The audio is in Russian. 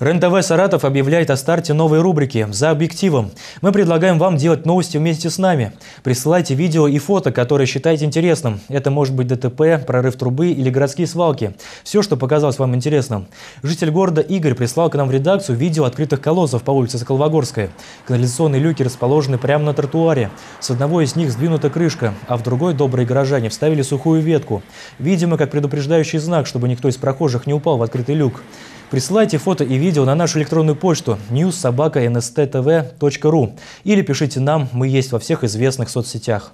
рен «Саратов» объявляет о старте новой рубрики «За объективом». Мы предлагаем вам делать новости вместе с нами. Присылайте видео и фото, которые считаете интересным. Это может быть ДТП, прорыв трубы или городские свалки. Все, что показалось вам интересным. Житель города Игорь прислал к нам в редакцию видео открытых колодцев по улице Соколовогорская. Канализационные люки расположены прямо на тротуаре. С одного из них сдвинута крышка, а в другой добрые горожане вставили сухую ветку. Видимо, как предупреждающий знак, чтобы никто из прохожих не упал в открытый люк. Присылайте фото и видео на нашу электронную почту newssobaka.nst.tv.ru или пишите нам, мы есть во всех известных соцсетях.